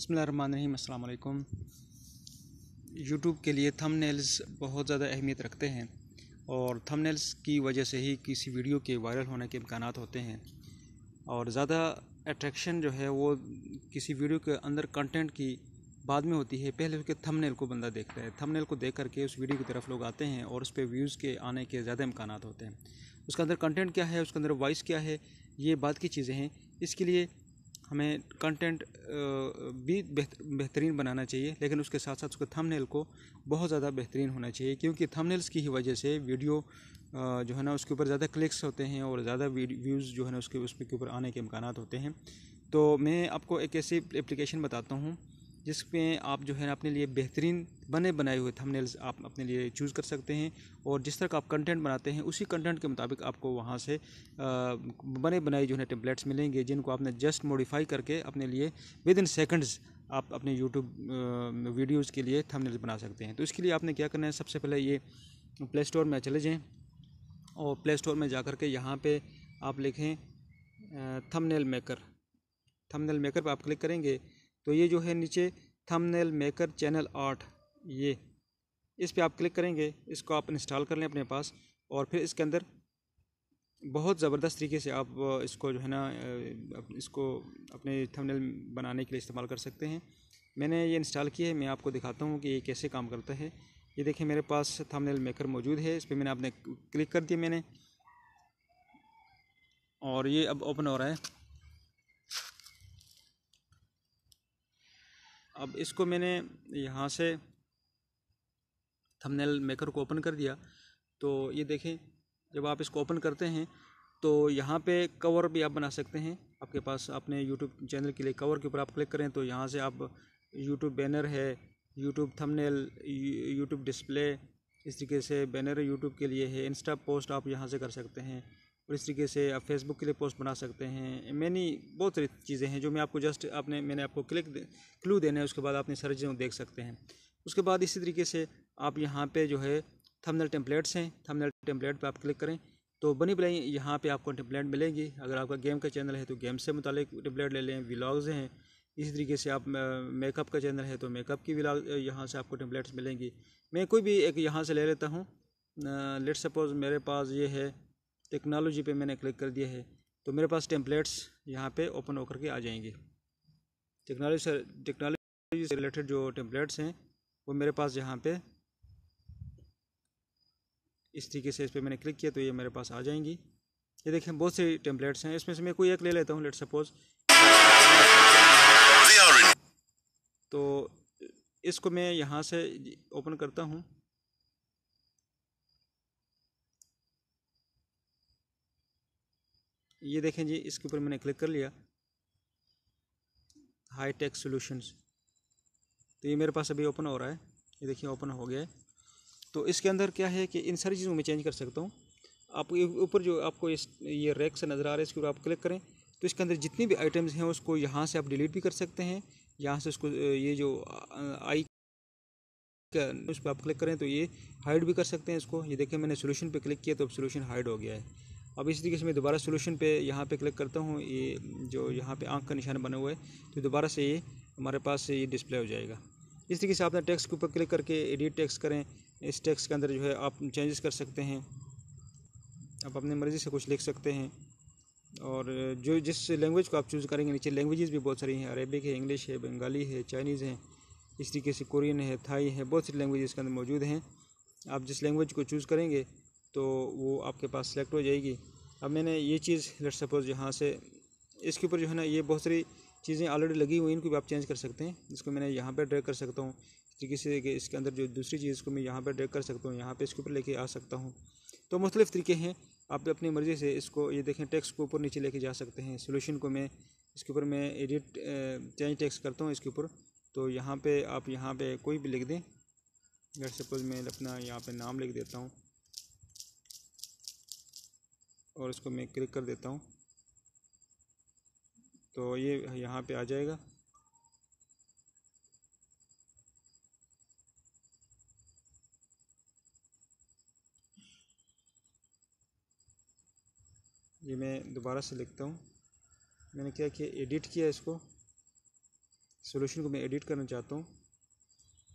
बसमीम अल्लाम यूट्यूब के लिए थंबनेल्स बहुत ज़्यादा अहमियत रखते हैं और थंबनेल्स की वजह से ही किसी वीडियो के वायरल होने के इम्कान होते हैं और ज़्यादा अट्रैक्शन जो है वो किसी वीडियो के अंदर कंटेंट की बाद में होती है पहले उसके थंबनेल को बंदा देखता है थंबनेल को देख करके उस वीडियो की तरफ लोग आते हैं और उस पर व्यूज़ के आने के ज़्यादा इम्कान होते हैं उसके अंदर कंटेंट क्या है उसके अंदर वॉइस क्या है ये बात की चीज़ें हैं इसके लिए हमें कंटेंट भी बेहतरीन बनाना चाहिए लेकिन उसके साथ साथ उसके थंबनेल को बहुत ज़्यादा बेहतरीन होना चाहिए क्योंकि थंबनेल्स की ही वजह से वीडियो जो है ना उसके ऊपर ज़्यादा क्लिक्स होते हैं और ज़्यादा व्यूज़ जो है ना उसके उसके ऊपर आने के इम्कान होते हैं तो मैं आपको एक ऐसी एप्लीकेशन बताता हूँ जिसमें आप जो है ना अपने लिए बेहतरीन बने बनाए हुए थंबनेल्स आप अपने लिए चूज़ कर सकते हैं और जिस तरह का आप कंटेंट बनाते हैं उसी कंटेंट के मुताबिक आपको वहाँ से बने बनाए जो है टेम्पलेट्स मिलेंगे जिनको आपने जस्ट मॉडिफाई करके अपने लिए विद इन सेकेंड्स आप अपने यूट्यूब वीडियोज़ के लिए थंबनेल्स बना सकते हैं तो इसके लिए आपने क्या करना है सबसे पहले ये प्ले स्टोर में चले जाएँ और प्ले स्टोर में जा कर के यहाँ पर आप लिखें थमनेल मेकर थमनेल मेकर पर आप क्लिक करेंगे तो ये जो है नीचे थंबनेल मेकर चैनल आर्ट ये इस पर आप क्लिक करेंगे इसको आप इंस्टॉल कर लें अपने पास और फिर इसके अंदर बहुत ज़बरदस्त तरीके से आप इसको जो है ना इसको अपने थंबनेल बनाने के लिए इस्तेमाल कर सकते हैं मैंने ये इंस्टॉल किया है मैं आपको दिखाता हूँ कि ये कैसे काम करता है ये देखिए मेरे पास थंबनेल मेकर मौजूद है इस पर मैंने आपने क्लिक कर दिया मैंने और ये अब ओपन हो रहा है अब इसको मैंने यहाँ से थंबनेल मेकर को ओपन कर दिया तो ये देखें जब आप इसको ओपन करते हैं तो यहाँ पे कवर भी आप बना सकते हैं आपके पास अपने यूट्यूब चैनल के लिए कवर के ऊपर आप क्लिक करें तो यहाँ से आप यूट्यूब बैनर है यूट्यूब थंबनेल यूट्यूब डिस्प्ले इस तरीके से बैनर यूट्यूब के लिए है इंस्टा पोस्ट आप यहाँ से कर सकते हैं और इस तरीके से आप फेसबुक के लिए पोस्ट बना सकते हैं मैनी बहुत सारी चीज़ें हैं जो मैं आपको जस्ट आपने मैंने आपको क्लिक क्लू देना है उसके बाद आपने सारी चीज़ों देख सकते हैं उसके बाद इसी तरीके से आप यहाँ पर जो है थंबनेल टेम्पलेट्स हैं थंबनेल टेम्पलेट पर आप क्लिक करें तो बनी बनाई यहाँ पे आपको टेम्पलेट मिलेंगी अगर आपका गेम का चैनल है तो गेम से मुतल टेम्पलेट ले लें व्लाग्स हैं इसी तरीके से आप मेकअप का चैनल है तो मेकअप की विलाग यहाँ से आपको टेम्पलेट्स मिलेंगी मैं कोई भी एक यहाँ से ले लेता हूँ लेट सपोज़ मेरे पास ये है टेक्नोलॉजी पे मैंने क्लिक कर दिया है तो मेरे पास टेम्पलेट्स यहाँ पे ओपन होकर के आ जाएंगे टेक्नोलॉजी से टेक्नोलॉजी से रिलेटेड जो टेम्पलेट्स हैं वो मेरे पास यहाँ पे इस तरीके से इस पर मैंने क्लिक किया तो ये मेरे पास आ जाएंगी ये देखें बहुत से टेम्पलेट्स हैं इसमें से मैं कोई एक ले लेता हूँ लेट सपोज़ तो इसको मैं यहाँ से ओपन करता हूँ ये देखें जी इसके ऊपर मैंने क्लिक कर लिया हाई टेक सोल्यूशंस तो ये मेरे पास अभी ओपन हो रहा है ये देखिए ओपन हो गया है तो इसके अंदर क्या है कि इन सारी चीज़ों में चेंज कर सकता हूँ आप ऊपर जो आपको इस ये रैक से नज़र आ रहा है इसके ऊपर आप क्लिक करें तो इसके अंदर जितनी भी आइटम्स हैं उसको यहाँ से आप डिलीट भी कर सकते हैं यहाँ से उसको ये जो आई उस पर आप क्लिक करें तो ये हाइड भी कर सकते हैं इसको ये देखें मैंने सोल्यूशन पे क्लिक किया तो अब सोल्यूशन हाइड हो गया है अब इसी तरीके से मैं दोबारा सोल्यूशन पे यहाँ पे क्लिक करता हूँ ये जो यहाँ पे आँख का निशान बना हुआ है तो दोबारा से ये हमारे पास ये डिस्प्ले हो जाएगा इस तरीके से आपने टेक्स्ट के ऊपर क्लिक करके एडिट टेक्स्ट करें इस टेक्स्ट के अंदर जो है आप चेंजेस कर सकते हैं आप अपनी मर्ज़ी से कुछ लिख सकते हैं और जो जिस लैंग्वेज को आप चूज़ करेंगे नीचे लैंग्वेजेस भी बहुत सारी हैं अरेबिक है इंग्लिश है बंगाली है चाइनीज़ हैं इस तरीके से कोरियन है थाई है बहुत सारी लैंग्वेज इसके अंदर मौजूद हैं आप जिस लैंग्वेज को चूज़ करेंगे तो वो आपके पास सेलेक्ट हो जाएगी अब मैंने ये चीज़ लेट सपोज़ यहाँ से इसके ऊपर जो है ना ये बहुत सारी चीज़ें ऑलरेडी लगी हुई इनको भी आप चेंज कर सकते हैं जिसको मैंने यहाँ पर ड्रैग कर सकता हूँ तरीके से इसके अंदर जो दूसरी चीज़ को मैं यहाँ पर ड्रैग कर सकता हूँ यहाँ पर इसके ऊपर लेके आ सकता हूँ तो मुख्तलिफ़ तरीके हैं आप अपनी मर्ज़ी से इसको ये देखें टेक्स्ट को ऊपर नीचे लेके जा सकते हैं सोल्यूशन को मैं इसके ऊपर मैं एडिट चेंज टेक्स करता हूँ इसके ऊपर तो यहाँ पर आप यहाँ पर कोई भी लिख दें सपोज मैं अपना यहाँ पर नाम लिख देता हूँ और इसको मैं क्लिक कर देता हूँ तो ये यहाँ पे आ जाएगा ये मैं दोबारा से लिखता हूँ मैंने क्या किया एडिट किया इसको सोल्यूशन को मैं एडिट करना चाहता हूँ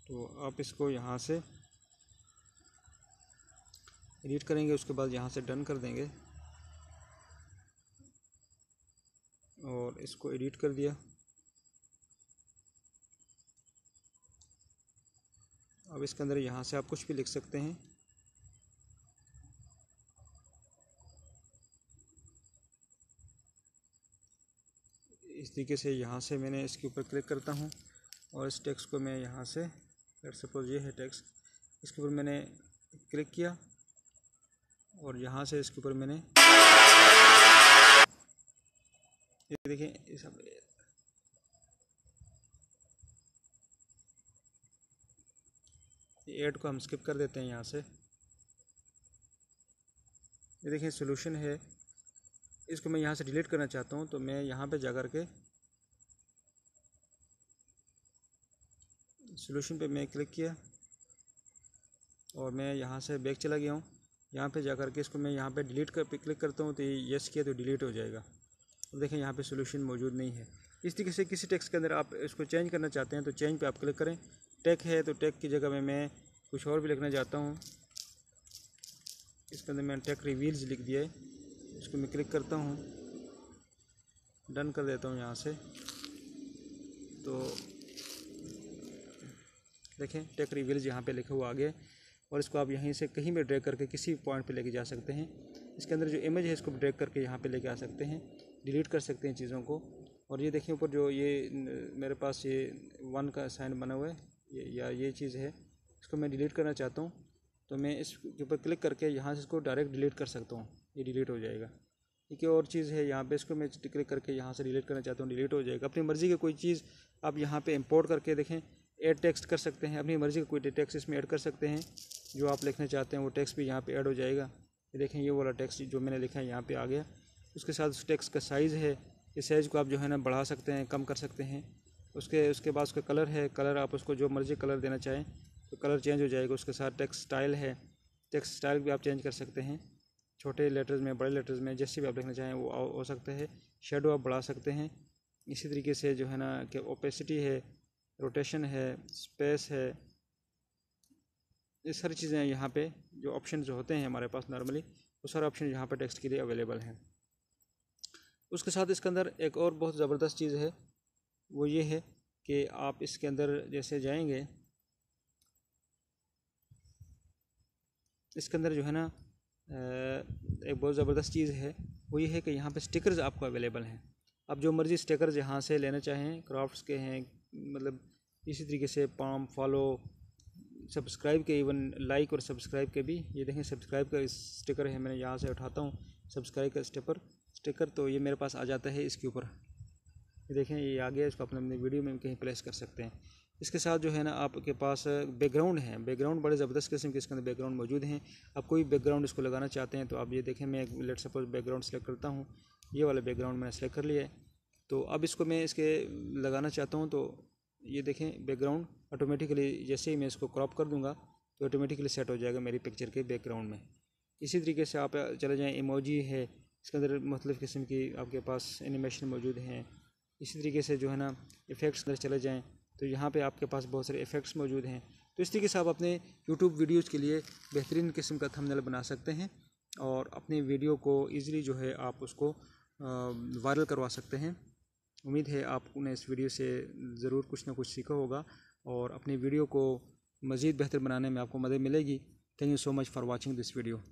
तो आप इसको यहाँ से एडिट करेंगे उसके बाद यहाँ से डन कर देंगे और इसको एडिट कर दिया अब इसके अंदर यहाँ से आप कुछ भी लिख सकते हैं इस तरीके से यहाँ से मैंने इसके ऊपर क्लिक करता हूँ और इस टेक्स्ट को मैं यहाँ से लेट सपोज ये है टेक्स्ट इसके ऊपर मैंने क्लिक किया और यहाँ से इसके ऊपर मैंने ये देखें ये सब एड को हम स्किप कर देते हैं यहाँ से ये देखें सोल्यूशन है इसको मैं यहाँ से डिलीट करना चाहता हूँ तो मैं यहाँ पे जा कर के सोल्यूशन पे मैं क्लिक किया और मैं यहाँ से बैक चला गया हूँ यहाँ पे जा कर के इसको मैं यहाँ पे डिलीट कर पे क्लिक करता हूँ तो ये यस किया तो डिलीट हो जाएगा तो देखें यहाँ पे सोल्यूशन मौजूद नहीं है इस तरीके से किसी टेक्स के अंदर आप इसको चेंज करना चाहते हैं तो चेंज पे आप क्लिक करें टेक है तो टेक की जगह में मैं कुछ और भी लिखना चाहता हूँ इसके अंदर मैंने टेक रिवील्स लिख दिया है इसको मैं क्लिक करता हूँ डन कर देता हूँ यहाँ से तो देखें टेक रिवील्स यहाँ पर लिखे हुआ आगे और इसको आप यहीं से कहीं भी ड्रैग करके किसी भी पॉइंट पे लेके जा सकते हैं इसके अंदर जो इमेज है इसको ड्रैग करके यहाँ पे लेके आ सकते हैं डिलीट कर सकते हैं चीज़ों को और ये देखिए ऊपर जो ये मेरे पास ये वन का साइन बना हुआ है या ये चीज़ है इसको मैं डिलीट करना चाहता हूँ तो मैं इसके ऊपर क्लिक करके यहाँ से इसको डायरेक्ट डिलीट कर सकता हूँ ये डिलीट हो जाएगा एक और चीज़ है यहाँ पे इसको मैं क्लिक करके यहाँ से डिलीट करना चाहता हूँ डिलीट हो जाएगा अपनी मर्ज़ी की कोई चीज़ आप यहाँ पे इंपोर्ट करके देखें ऐड टेक्स्ट कर सकते हैं अपनी मर्ज़ी का कोई टेक्स्ट इसमें ऐड कर सकते हैं जो आप लिखना चाहते हैं वो टेक्स्ट भी यहाँ पर ऐड हो जाएगा देखें ये वाला टेक्स्ट जो मैंने लिखा है यहाँ पर आ गया उसके साथ उस टेक्स्ट का साइज़ है इस साइज़ को आप जो है ना बढ़ा सकते हैं कम कर सकते हैं उसके उसके बाद उसका कलर है कलर आप उसको जो मर्ज़ी कलर देना चाहें तो कलर चेंज हो जाएगा उसके साथ टेक्स स्टाइल है टैक्स स्टाइल भी आप चेंज कर सकते हैं छोटे लेटर्स में बड़े लेटर्स में जैसे भी आप लिखना चाहें वो हो सकता है शेडो आप बढ़ा सकते हैं इसी तरीके से जो है ना कि ओपेसिटी है रोटेशन है स्पेस है ये सारी चीज़ें यहाँ पे जो ऑप्शन जो होते हैं हमारे पास नॉर्मली वो सारे ऑप्शन यहाँ पे टेक्स्ट के लिए अवेलेबल हैं उसके साथ इसके अंदर एक और बहुत ज़बरदस्त चीज़ है वो ये है कि आप इसके अंदर जैसे जाएंगे इसके अंदर जो है ना एक बहुत ज़बरदस्त चीज़ है वो ये है कि यहाँ पे स्टिकर्स आपको अवेलेबल हैं आप जो मर्ज़ी स्टिकर्स यहाँ से लेना चाहें क्राफ्ट्स के हैं मतलब इसी तरीके से पाम फॉलो सब्सक्राइब के इवन लाइक और सब्सक्राइब के भी ये देखें सब्सक्राइब का स्टिकर है मैंने यहाँ से उठाता हूँ सब्सक्राइब का स्टेपर स्टिकर तो ये मेरे पास आ जाता है इसके ऊपर ये देखें ये आ गया इसको अपने अपने वीडियो में कहीं प्लेस कर सकते हैं इसके साथ जो है ना आपके पास बैकग्राउंड है बैकग्राउंड बड़े ज़बरदस्त किस्म के इसके अंदर बैकग्राउंड मौजूद हैं आप कोई बैकग्राउंड इसको लगाना चाहते हैं तो आप ये देखें मैं लेट सपोज बैकग्राउंड सेलेक्ट करता हूँ ये वाला बैकग्राउंड मैंने सेलेक्ट कर लिया है तो अब इसको मैं इसके लगाना चाहता हूँ तो ये देखें बैकग्राउंड ऑटोमेटिकली जैसे ही मैं इसको क्रॉप कर दूँगा तो ऑटोमेटिकली सेट हो जाएगा मेरी पिक्चर के बैकग्राउंड में इसी तरीके से आप चले जाएँ इमोजी है इसके अंदर मुख्तफ़ मतलब किस्म की आपके पास एनिमेशन मौजूद हैं इसी तरीके से जो है ना इफ़ेक्ट्स अंदर चले जाएँ तो यहाँ पर आपके पास बहुत सारे इफ़ेक्ट्स मौजूद हैं तो इस तरीके से आप अपने यूट्यूब वीडियोज़ के लिए बेहतरीन किस्म का थमनल बना सकते हैं और अपने वीडियो को ईज़िली जो है आप उसको वायरल करवा सकते हैं उम्मीद है आपने इस वीडियो से ज़रूर कुछ ना कुछ सीखा होगा और अपनी वीडियो को मज़ीद बेहतर बनाने में आपको मदद मिलेगी thank you so much for watching this video